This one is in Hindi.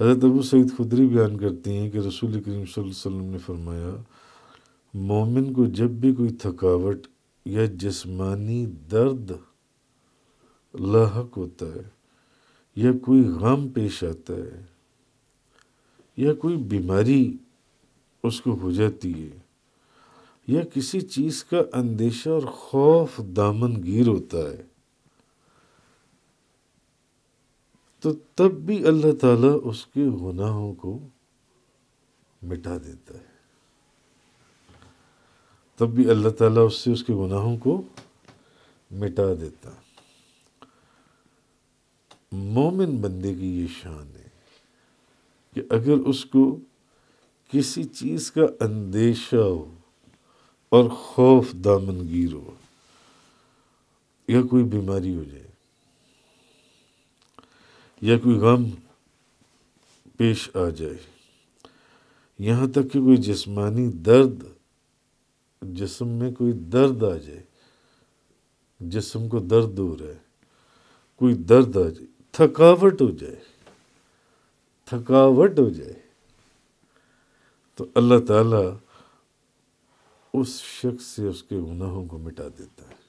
हज़रत अबू सईद खुदरी बयान करती हैं कि रसूल करीम वसल्लम ने फरमाया मोमिन को जब भी कोई थकावट या जिस्मानी दर्द लाक होता है या कोई गम पेश आता है या कोई बीमारी उसको हो जाती है या किसी चीज़ का अंदेशा और खौफ दामनगीर होता है तो तब भी अल्लाह ताला उसके गुनाहों को मिटा देता है तब भी अल्लाह ताला उससे उसके गुनाहों को मिटा देता मोमिन बंदे की ये शान है कि अगर उसको किसी चीज़ का अंदेशा हो और खौफ दामनगीर हो या कोई बीमारी हो जाए या कोई गम पेश आ जाए यहाँ तक कि कोई जिस्मानी दर्द जिसम में कोई दर्द आ जाए जिसम को दर्द हो रहा है कोई दर्द आ जाए थकावट हो जाए थकावट हो जाए तो अल्लाह ताला उस शख्स से उसके गुनाहों को मिटा देता है